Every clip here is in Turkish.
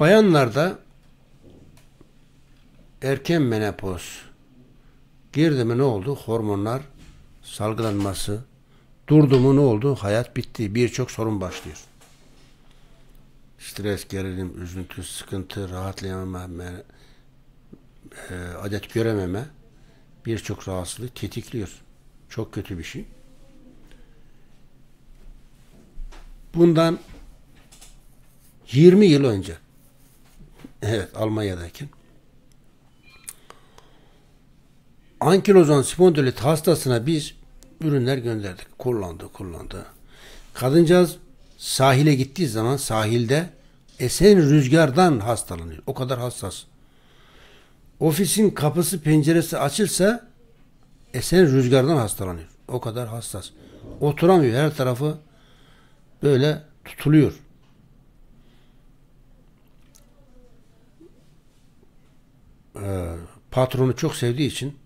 Bayanlarda erken menopoz girdi mi ne oldu? Hormonlar salgılanması durdu mu ne oldu? Hayat bitti. Birçok sorun başlıyor. Stres, gerilim, üzüntü, sıkıntı, rahatlayamama, e, adet görememe birçok rahatsızlığı tetikliyor. Çok kötü bir şey. Bundan 20 yıl önce Evet Almanya'dayken. Ankilozan spondilit hastasına biz ürünler gönderdik. Kullandı, kullandı. Kadıncağız sahile gittiği zaman sahilde esen rüzgardan hastalanıyor. O kadar hassas. Ofisin kapısı penceresi açılsa esen rüzgardan hastalanıyor. O kadar hassas. Oturamıyor. Her tarafı böyle tutuluyor. E, patronu çok sevdiği için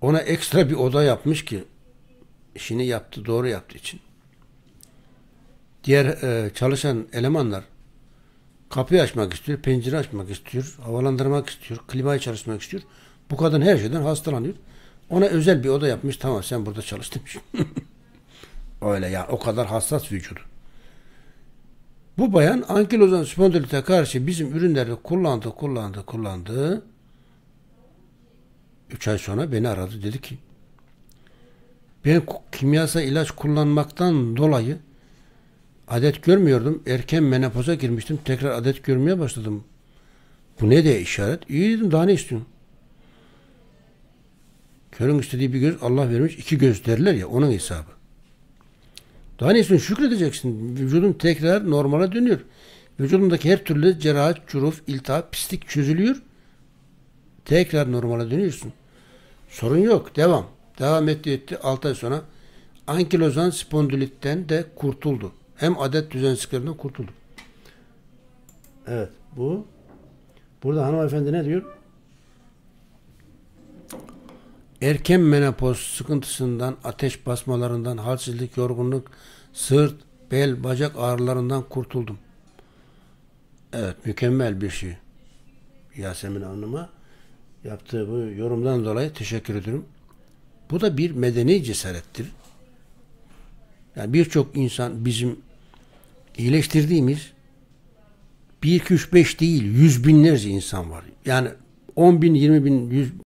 ona ekstra bir oda yapmış ki işini yaptı, doğru yaptığı için. Diğer e, çalışan elemanlar kapıyı açmak istiyor, pencere açmak istiyor, havalandırmak istiyor, klimayı çalışmak istiyor. Bu kadın her şeyden hastalanıyor. Ona özel bir oda yapmış. Tamam sen burada çalış demiş. Öyle ya o kadar hassas vücudu. Bu bayan ankilozan spondilite karşı bizim ürünleri kullandı, kullandı, kullandı. Üç ay sonra beni aradı. Dedi ki ben kimyasal ilaç kullanmaktan dolayı adet görmüyordum. Erken menopoza girmiştim. Tekrar adet görmeye başladım. Bu ne diye işaret? İyi dedim daha ne istiyorsun? Körün istediği bir göz Allah vermiş iki göz derler ya onun hesabı. Daha ne istiyorsun? Şükredeceksin. Vücudun tekrar normale dönüyor. Vücudundaki her türlü cerahat, çuruf, iltihap, pislik çözülüyor. Tekrar normale dönüyorsun. Sorun yok. Devam. Devam etti etti 6 ay sonra ankilozan spondilitten de kurtuldu. Hem adet düzensizliklerinden kurtuldu. Evet bu. Burada hanımefendi ne diyor? erken menopoz sıkıntısından, ateş basmalarından, halsizlik, yorgunluk, sırt, bel, bacak ağrılarından kurtuldum. Evet, mükemmel bir şey. Yasemin Hanım'a yaptığı bu yorumdan dolayı teşekkür ederim. Bu da bir medeni cesarettir. Yani birçok insan bizim iyileştirdiğimiz 1, 2, 3, 5 değil yüz binlerce insan var. Yani 10 bin, 20 bin, 100